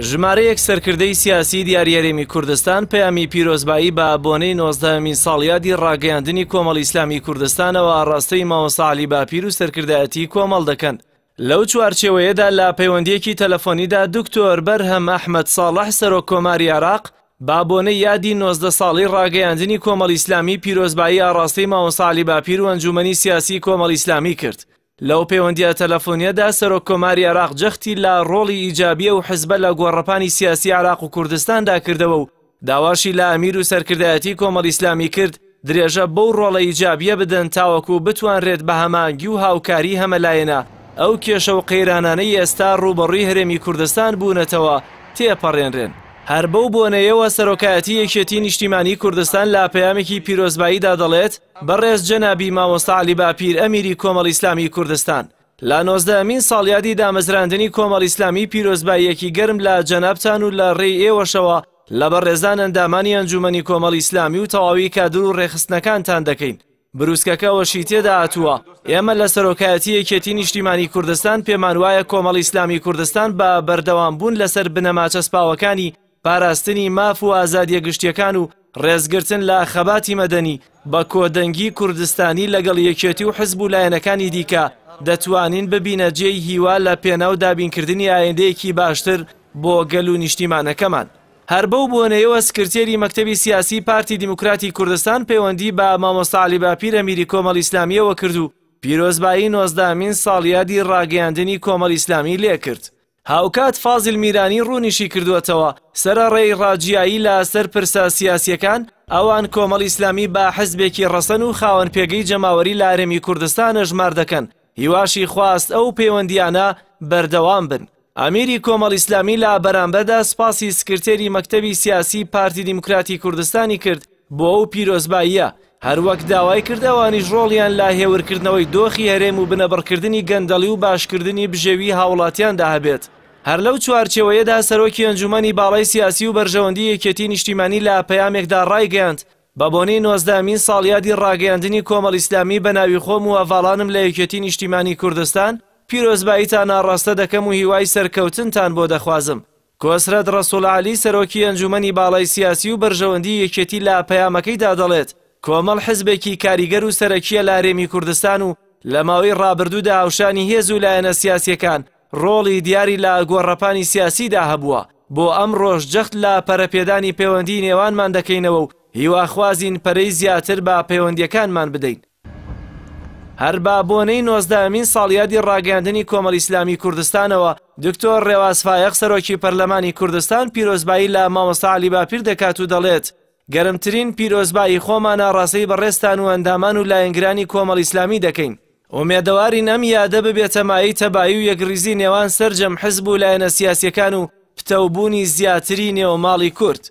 ژمارەیەک سەرکردەی سیاسی دیاریەرێمی کوردستان پەیامی پیرۆزبایی بە بۆنەی نۆزدەمین ساڵیادی ڕاگەیاندنی کۆمەڵ ئیسلامی کوردستانەوە ڕاستەی ماوەساعلی باپیر و سەرکردایەتی کۆمەڵ دەکەن. لەو چوارچێوەیەدا لە پەیوەندیەکی تەلەفۆنیدا دکتۆر بەرهەم ئەحمد ساڵح سەرۆک کۆماری عراق بابۆنە یادی نۆزدە ساڵی ڕاگەیاندنی کۆمەڵ ئیسلامی پیرۆزبایی ئاڕاستی ماوەساعلی باپیر و ئەنجومنی سیاسی کۆمەڵ ئیسلامی کرد. لەو پەیوەندیە تەلەفۆنیەدا سەرۆک کۆماری عراق جەختی لا ڕۆڵی ئیجابیە و حزبە لە گۆڕەپانی سیاسی عراق و کوردستاندا کردەوە و داواشی لە ئەمیر و سەرکردایەتی کۆمەڵ ئیسلامی کرد درێژە بەو ڕۆڵە ئیجابیە بدەن تاوەکو بتوانرێت بە هەمانگی و هاوکاری هەمەلایەنە ئەو کێشە و قەیرانانەی ئێستا ڕوبەڕی هەرێمی کوردستان بوونەتەوە تێپەڕێنرێن. هەر بەو بۆنەیەوە سەرۆکایەتی یەکێتی نیشتیمانی کوردستان لاپەیامێکی پیرۆزباییدا دەڵێت بەڕێز جەنابی مامۆستا علی باپیر ئەمیری کۆمەڵ ئیسلامی کوردستان لا نۆزدەمین ساڵیادی دامەزراندنی کۆمەڵ ئیسلامی پیرۆزباییەکی گەرم لە جەنابتان و لە ڕێی ئێوەشەوە لە بەڕێزان ئەندامانی ئەنجومنی کۆمەڵ ئیسلامی و تەواوی کادر و ڕێخستنەکانتان دەکەین بروسکەکەەوەشی تێدا هاتووە ئێمە لە سەرۆکایەتی یەکێتی نیشتیمانی کوردستان پێمان وایە کۆمەڵ ئیسلامی کوردستان بە بەردەوام بوون لەسەر بنەما چەسپاوەکانی پاراستنی ماف و ئازادیە گشتیەکان و ڕێزگرتن لە خەباتی مەدەنی بە کۆدەنگی کوردستانی لەگەڵ یەکێتی و حزب و لایەنەکانی دیکە دەتوانین ببینە جێی هیوا لە پێناو دابینکردنی ئایندەیەکی باشتر بۆ گەل و نیشتیمانەکەمان. هەر بەو بۆنەیەوە سکرتێری مەکتتەبی سیاسی پارتی دیموکراتی کوردستان پەیوەندی بە مامۆساالی باپیر ئەمیری کۆمەڵ ئیسلامیەوە کرد و پیرۆزبایی نۆزدامین ساڵیادی ڕاگەاندنی کۆمەڵ ئیسلامی لێ کرد. هاوکات فازیل میرانی ڕوونیشی کردوەتەوە سرە ڕێی ڕاجیایی لە سەر پرسە سیاسیەکان ئەوان کۆمەڵ ئیسلامی بە حزبێکی ڕەسەن و خاوەن پێگەی جەماوەری لە ئارێمی کوردستانە ژمار دەکەن هیواشی خواست ئەو پەیوەندیانە بەردەوام بن. ئەمیری کۆمەڵ ئیسلامی لە بەرامبەردا سپاسی سکرتێری مەکتەبی سیاسی پارتی دیموکراتی کوردستانی کرد بۆ ئەو پیرۆزباییە هەروەک داوای کردەوانی ژۆڵیان لا هێورکردنەوەی دۆخی هەرێم و بنەبڕکردنی گەندەڵی و باشکردنی بژێوی هاوڵاتیاندا هەبێت. هەر لەو چوارچێوەیەدا سەرۆکی ئەنجومی باڵی سیاسی و بەرژەوەندی یەکەتی نیشتیمانی لا پەیامێکدا ڕایگەاند بە بۆنەی نۆزدامین ساڵیادی ڕاگەاندنی کۆمەڵ ئیسلامی بە ناوی خۆم و ئەڤاڵانم لە یەکەتی نیشتیمانی کوردستان پیرۆزباییتان ناڕاستە دەکەم و هیوای سەرکەوتنتان بۆ دەخوازم. کۆسرەت ڕسوولعالی سەرۆکی ئەنجومی باڵی سیاسی و بەرژەوەندی یەکەتی لا پەیامەکەیدا دەڵێت. کۆمەڵ حزبێکی کاریگەر و سەرەکیە لارێمی کوردستان و لە ماوەی ڕابردوودا ئاوشانی هێز و لایەنە سیاسەکان ڕۆڵی دیاری لە گۆڕەپانی سیاسیدا هەبووە بۆ ئەم ڕۆژ جەخت لە پەرەپێدانی پەیوەندی نێوانمان دەکەینەوە و هیواخوازین پەرەی زیاتر بە پەیوەندیەکانمان بدەین. هەر با بۆنەی نۆزدامین ساڵیادی ڕاگەاندنی کۆمەڵ ئیسلامی کوردستانەوە دکتۆر ڕێواسفایەق سەرۆکی پەرلەمانی کوردستان پیرۆزبایی لە مامۆساعلی باپیر دەکات و دەڵێت گەرمترین پیرۆزبایی خۆمانە ڕاستەی بەڕێستان و ئەندامان و لایەنگرانی کۆمەڵ ئیسلامی دەکەین ئۆمێدەواری نەم یادە ببێت تەمایی تەبایی و یەکریزی نێوان سرجەم حزب و لایەنە سیاسەکان و پتەوبوونی زیاتری نێوماڵی کورد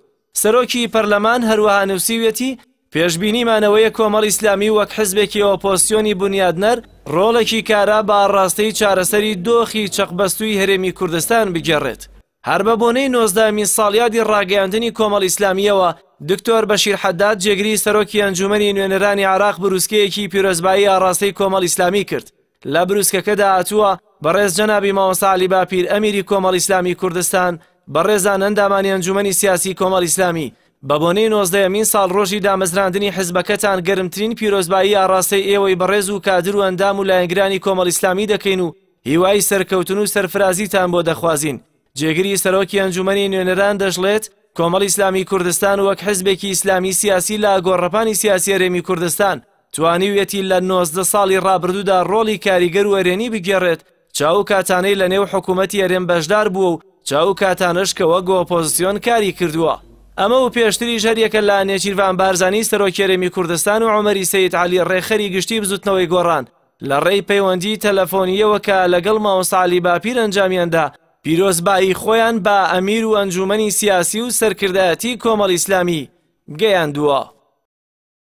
سەرۆکی پەرلەمان هەروەها نووسویەتی پێشببینیمانەوەی کۆمەڵ ئیسلامی وەک حزبێکی ئۆپۆسیۆنی بنیادنەر ڕۆڵێکی کارا با ڕاستەی چارەسەری دۆخی چەقبەستوی هەرێمی کوردستان بگەڕێت هەر بە بۆنەی نۆزدەمین ساڵیادی ڕاگەیاندنی کۆمەڵ ئیسلامیەوە دکتۆر بەشیر حەداد جێگری سەرۆکی ئەنجومی نوێنەرانی عراق بروسکەیەکی پیرۆزبایی ئاراستەی کۆمەڵ ئیسلامی کرد لە بروسکەکەدا هاتووە بەڕێز جەنابی ماوەسالی باپیر ئەمیری کۆمەڵ ئیسلامی کوردستان بە ڕێزان ئەندامانی ئەنجومی سیاسی کۆمەڵ ئیسلامی بە بۆنەی نۆزدەمین ساڵ ڕۆژی دامەزراندنی حزبەکەتان گەرمترین پیرۆزبایی ئاراستەی ئێوەی بەڕێز و کادر و ئەندام و لایەنگرانی کۆمەڵ ئیسلامی دەکەین و هیوای سەرکەوتن و سەرفرازیتان بۆ دەخوازیین جێگری سەرۆکی ئەنجومی نوێنەران دەشڵێت کۆمەڵ ئیسلامی کوردستان وەک حزبێکی ئیسلامی سیاسی لە گۆڕەپانی سیاسی رێمی کوردستان توانیویەتی لە 90 ساڵی ڕابردوودا ڕۆلی کاریگەر وەرێنی بگێڕێت چاو کاتانەی لە نێو حکوومەتی ئەرێن بەشدار بووە و چاو کاتانشکەوە گۆپۆزیسیۆن کاری کردووە ئەمە و پێشتری ژەریەکە لە نێچیروان بارزانانی سەرۆکێرەمی کوردستان و عمەری سید علی ڕێخەری گشتی بزوتنەوەی گۆڕان لە ڕێی پەیوەندی تەلەفۆنیەوە کە لەگەڵ ماوەسالی باپیر ئەنجامیاندا پیرۆزبایی خۆیان بە ئەمیر و ئەنجومنی سیاسی و سەرکردایەتی کۆمەڵ ئیسلامی گەیاندووە.